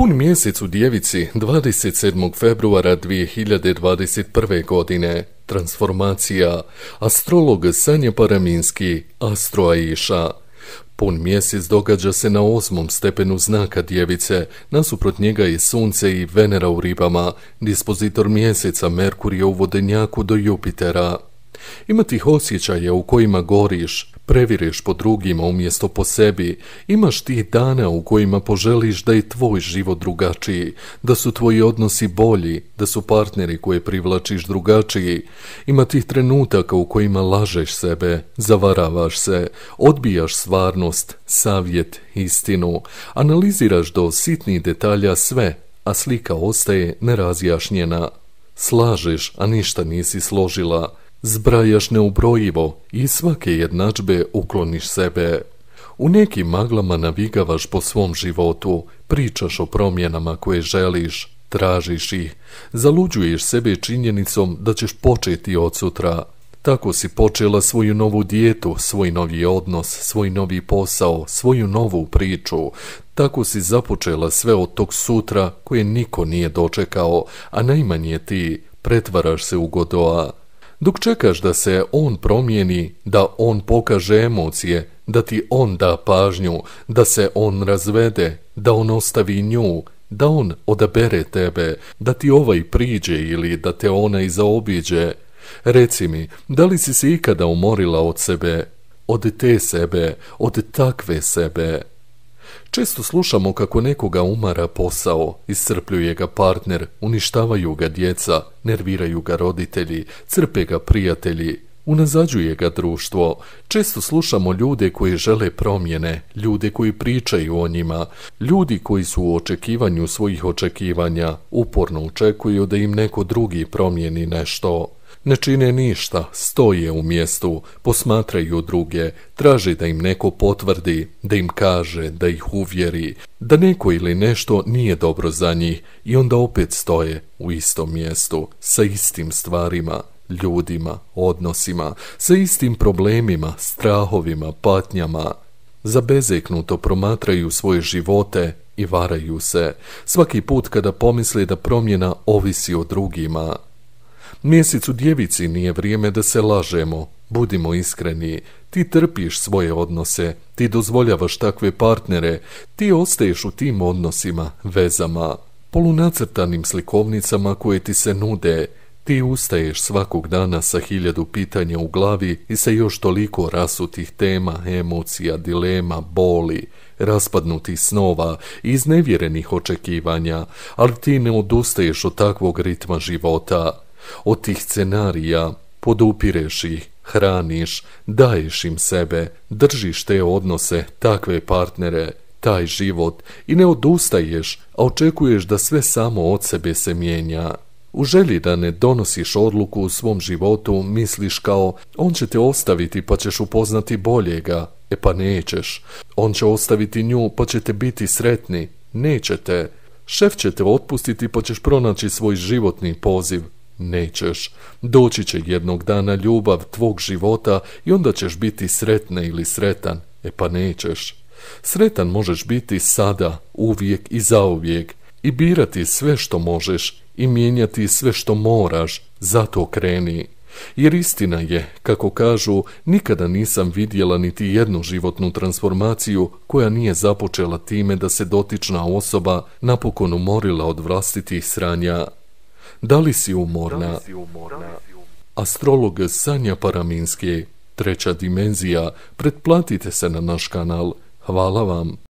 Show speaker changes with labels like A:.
A: Pun mjesec u Djevici 27. februara 2021. godine. Transformacija. Astrolog Sanja Paraminski, Aisha. Pun mjesec događa se na osmom stepenu znaka djevice, nasuprot njega je sunce i venera u ribama, dispozitor mjeseca Merkur je u vodenjaku do Jupitera. Ima tih osjećaja u kojima goriš, previreš po drugima umjesto po sebi, imaš tih dana u kojima poželiš da je tvoj život drugačiji, da su tvoji odnosi bolji, da su partneri koje privlačiš drugačiji. Ima tih trenutaka u kojima lažeš sebe, zavaravaš se, odbijaš stvarnost, savjet, istinu, analiziraš do sitnih detalja sve, a slika ostaje nerazjašnjena. Slažeš, a ništa nisi složila, Zbrajaš neubrojivo i svake jednadžbe ukloniš sebe. U nekim maglama navigavaš po svom životu, pričaš o promjenama koje želiš, tražiš ih, zaluđuješ sebe činjenicom da ćeš početi od sutra. Tako si počela svoju novu dijetu, svoj novi odnos, svoj novi posao, svoju novu priču. Tako si započela sve od tog sutra koje niko nije dočekao, a najmanje ti pretvaraš se u Godoa. Dok čekaš da se on promijeni, da on pokaže emocije, da ti on da pažnju, da se on razvede, da on ostavi nju, da on odabere tebe, da ti ovaj priđe ili da te ona i zaobiđe. Reci mi, da li si se ikada umorila od sebe, od te sebe, od takve sebe? Često slušamo kako nekoga umara posao, iscrpljuje ga partner, uništavaju ga djeca, nerviraju ga roditelji, crpe ga prijatelji, unazađuje ga društvo. Često slušamo ljude koji žele promjene, ljude koji pričaju o njima, ljudi koji su u očekivanju svojih očekivanja, uporno očekuju da im neko drugi promijeni nešto. Ne čine ništa, stoje u mjestu, posmatraju druge, traži da im neko potvrdi, da im kaže, da ih uvjeri, da neko ili nešto nije dobro za njih i onda opet stoje u istom mjestu, sa istim stvarima, ljudima, odnosima, sa istim problemima, strahovima, patnjama. Zabezeknuto promatraju svoje živote i varaju se, svaki put kada pomisle da promjena ovisi o drugima – Mjesec u djevici nije vrijeme da se lažemo, budimo iskreni, ti trpiš svoje odnose, ti dozvoljavaš takve partnere, ti ostaješ u tim odnosima, vezama, polunacrtanim slikovnicama koje ti se nude, ti ustaješ svakog dana sa hiljadu pitanja u glavi i sa još toliko rasutih tema, emocija, dilema, boli, raspadnutih snova, iznevjerenih očekivanja, ali ti ne odustaješ od takvog ritma života od tih scenarija, podupireš ih, hraniš, daješ im sebe, držiš te odnose, takve partnere, taj život i ne odustaješ, a očekuješ da sve samo od sebe se mijenja. U želji da ne donosiš odluku u svom životu misliš kao on će te ostaviti pa ćeš upoznati boljega, e pa nećeš. On će ostaviti nju pa ćete biti sretni, nećete. Šef će te otpustiti pa ćeš pronaći svoj životni poziv, nećeš. Doći će jednog dana ljubav tvog života i onda ćeš biti sretna ili sretan, e pa nećeš. Sretan možeš biti sada, uvijek i zauvijek i birati sve što možeš i mijenjati sve što moraš, zato kreni. Jer istina je, kako kažu, nikada nisam vidjela niti jednu životnu transformaciju koja nije započela time da se dotična osoba napokon umorila od vlastitih sranja da li si umorna? Astrolog Sanja Paraminski, treća dimenzija, pretplatite se na naš kanal. Hvala vam.